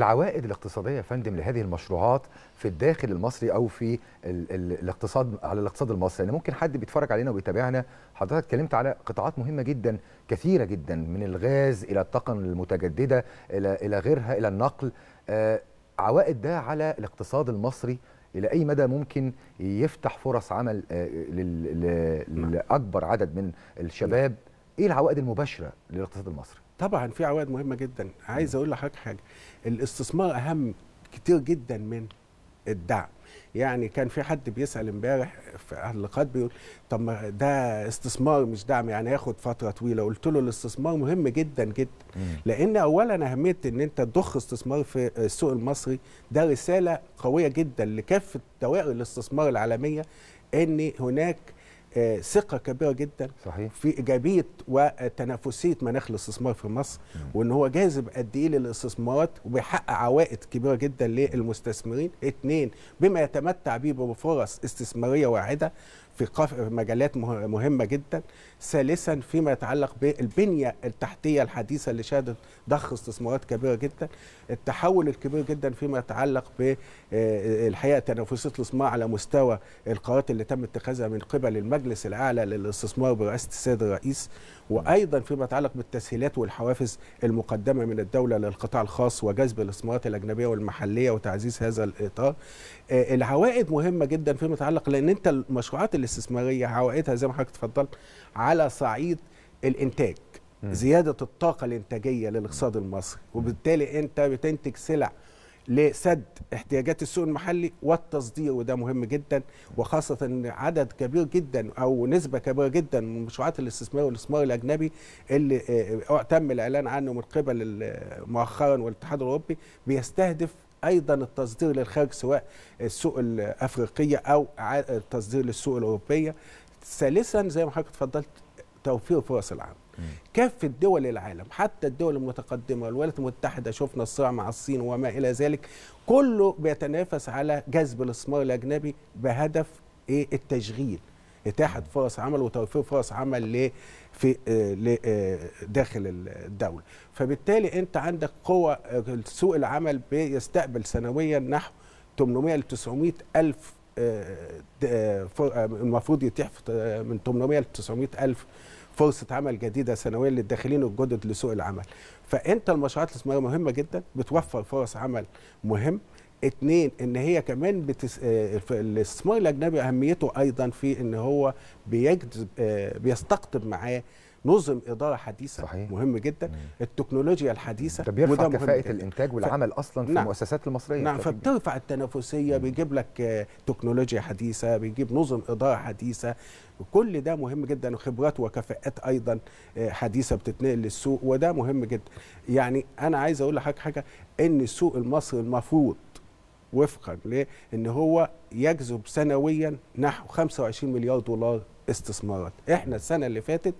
العوائد الاقتصادية يا فندم لهذه المشروعات في الداخل المصري أو في ال ال الاقتصاد على الاقتصاد المصري يعني ممكن حد بيتفرج علينا وبيتابعنا حضرتك اتكلمت على قطاعات مهمة جدا كثيرة جدا من الغاز إلى الطاقة المتجددة إلى, إلى غيرها إلى النقل آه عوائد ده على الاقتصاد المصري إلى أي مدى ممكن يفتح فرص عمل آه نعم. لأكبر عدد من الشباب إيه العوائد المباشرة للاقتصاد المصري طبعا في عوائد مهمه جدا عايز اقول لحضرتك حاجه الاستثمار اهم كتير جدا من الدعم يعني كان في حد بيسال امبارح في اهل اللقاءات بيقول طب ما ده استثمار مش دعم يعني هياخد فتره طويله قلت له الاستثمار مهم جدا جدا مم. لان اولا اهميه ان انت تضخ استثمار في السوق المصري ده رساله قويه جدا لكافه دوائر الاستثمار العالميه ان هناك آه، ثقه كبيره جدا صحيح. في ايجابيه وتنافسيه مناخ الاستثمار في مصر مم. نعم. وان هو جاذب قد ايه للاستثمارات وبيحقق عوائد كبيره جدا للمستثمرين اثنين بما يتمتع به بفرص استثماريه واعده في مجالات مهمه جدا ثالثا فيما يتعلق بالبنيه التحتيه الحديثه اللي شهدت ضخ استثمارات كبيره جدا التحول الكبير جدا فيما يتعلق بالحقيقه آه، تنافسيه الاستثمار على مستوى القرارات اللي تم اتخاذها من قبل المجلس المجلس الأعلى للاستثمار برئاسة السيد الرئيس وأيضا فيما يتعلق بالتسهيلات والحوافز المقدمة من الدولة للقطاع الخاص وجذب الاستثمارات الأجنبية والمحلية وتعزيز هذا الإطار آه، العوائد مهمة جدا فيما يتعلق لأن أنت المشروعات الاستثمارية عوائدها زي ما حضرتك اتفضلت على صعيد الإنتاج زيادة الطاقة الإنتاجية للاقتصاد المصري وبالتالي أنت بتنتج سلع لسد احتياجات السوق المحلي والتصدير وده مهم جدا وخاصة ان عدد كبير جدا أو نسبة كبيرة جدا من مشروعات الاستثمار والاستثمار الأجنبي اللي آه، تم الإعلان عنه من قبل آه، مؤخرا والاتحاد الأوروبي بيستهدف ايضا التصدير للخارج سواء السوق الافريقيه او التصدير للسوق الاوروبيه ثالثا زي ما حضرتك اتفضلت توفير فرص العمل كافه دول العالم حتى الدول المتقدمه الولايات المتحده شفنا الصراع مع الصين وما الى ذلك كله بيتنافس على جذب الاستثمار الاجنبي بهدف ايه التشغيل اتاحه فرص عمل وتوفير فرص عمل ل في آه، آه، داخل الدوله فبالتالي انت عندك قوه آه، سوق العمل بيستقبل سنويا نحو 800 ل 900 الف المفروض يتيح من 800 ل 900 الف فرصه عمل جديده سنويا للداخلين الجدد لسوق العمل فانت المشروعات الاستثماريه مهمه جدا بتوفر فرص عمل مهم اتنين ان هي كمان بتس... آه، الاستثمار الاجنبي اهميته ايضا في ان هو بيجذب آه، بيستقطب معاه نظم اداره حديثه صحيح. مهم جدا مم. التكنولوجيا الحديثه ده بيرفع وده كفاءه الانتاج والعمل ف... اصلا في نعم. المؤسسات المصريه نعم فبترفع التنافسيه مم. بيجيب لك آه، تكنولوجيا حديثه بيجيب نظم اداره حديثه كل ده مهم جدا وخبرات وكفاءات ايضا حديثه بتتنقل للسوق وده مهم جدا يعني انا عايز اقول لحضرتك حاجه ان السوق المصري المفروض وفقا لان هو يجذب سنويا نحو 25 مليار دولار استثمارات احنا السنه اللي فاتت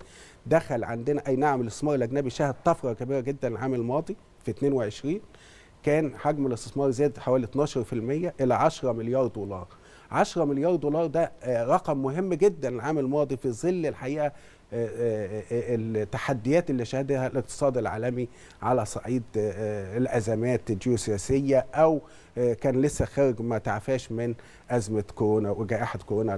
دخل عندنا اي نعم الاستثمار الاجنبي شهد طفره كبيره جدا العام الماضي في 22 كان حجم الاستثمار زاد حوالي 12% الى 10 مليار دولار 10 مليار دولار ده آه، رقم مهم جدا العام الماضي في ظل الحقيقه آه، آه، التحديات اللي شهدها الاقتصاد العالمي على صعيد الازمات الجيوسياسيه او كان لسه خارج ما تعفاش من ازمه كورونا وجائحه كورونا